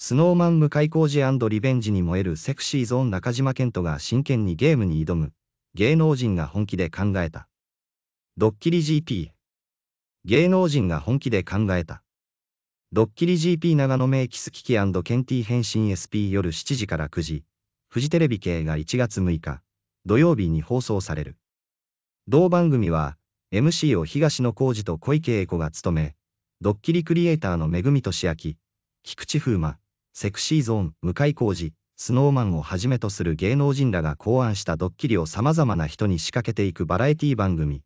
スノーマン向井工事リベンジに燃えるセクシーゾーン中島健人が真剣にゲームに挑む、芸能人が本気で考えた。ドッキリ GP。芸能人が本気で考えた。ドッキリ GP 長野名キスキキケンティ変身 SP 夜7時から9時、フジテレビ系が1月6日、土曜日に放送される。同番組は、MC を東野浩二と小池栄子が務め、ドッキリクリエイターのめぐみとしあき、菊池風磨、セクシーゾーン、向井康二、スノーマンをはじめとする芸能人らが考案したドッキリを様々な人に仕掛けていくバラエティ番組。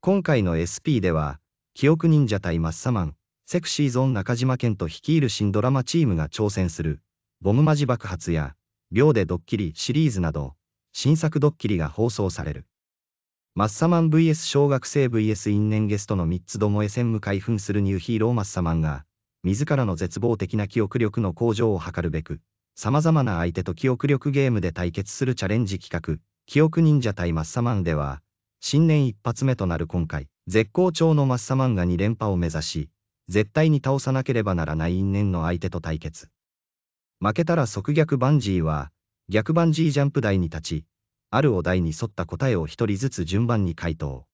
今回の SP では、記憶忍者対マッサマン、セクシーゾーン中島健と率いる新ドラマチームが挑戦する、ボムマジ爆発や、秒でドッキリシリーズなど、新作ドッキリが放送される。マッサマン VS 小学生 VS 因縁ゲストの3つどもえ専務開封するニューヒーローマッサマンが、自らの絶望的な記憶力の向上を図るべく、様々な相手と記憶力ゲームで対決するチャレンジ企画、記憶忍者対マッサマンでは、新年一発目となる今回、絶好調のマッサマンが2連覇を目指し、絶対に倒さなければならない因縁の相手と対決。負けたら即逆バンジーは、逆バンジージャンプ台に立ち、あるお題に沿った答えを1人ずつ順番に回答。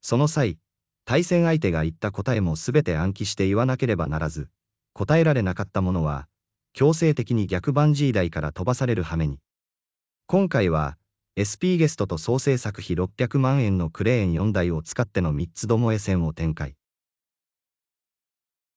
その際、対戦相手が言った答えも全て暗記して言わなければならず、答えられなかったものは、強制的に逆バンジー台から飛ばされる羽目に。今回は、SP ゲストと総制作費600万円のクレーン4台を使っての3つどもえ戦を展開。